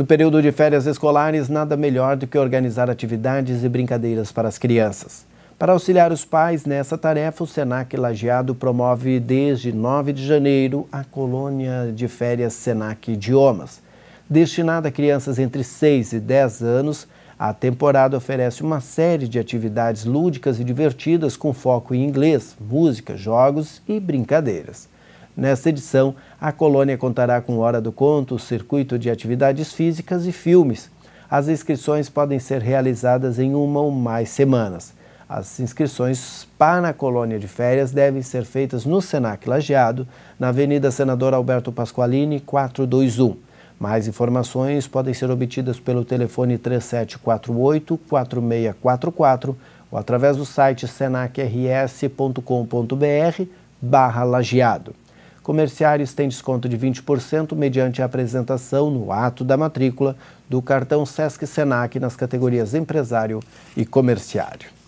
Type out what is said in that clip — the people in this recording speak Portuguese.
No período de férias escolares, nada melhor do que organizar atividades e brincadeiras para as crianças. Para auxiliar os pais nessa tarefa, o Senac Lajeado promove desde 9 de janeiro a colônia de férias Senac Idiomas. Destinada a crianças entre 6 e 10 anos, a temporada oferece uma série de atividades lúdicas e divertidas com foco em inglês, música, jogos e brincadeiras. Nesta edição, a colônia contará com Hora do Conto, circuito de atividades físicas e filmes. As inscrições podem ser realizadas em uma ou mais semanas. As inscrições para a colônia de férias devem ser feitas no Senac Lajeado, na Avenida Senador Alberto Pasqualini, 421. Mais informações podem ser obtidas pelo telefone 3748-4644 ou através do site senacrs.com.br barra lajeado comerciários têm desconto de 20% mediante a apresentação no ato da matrícula do cartão SESC Senac nas categorias empresário e comerciário.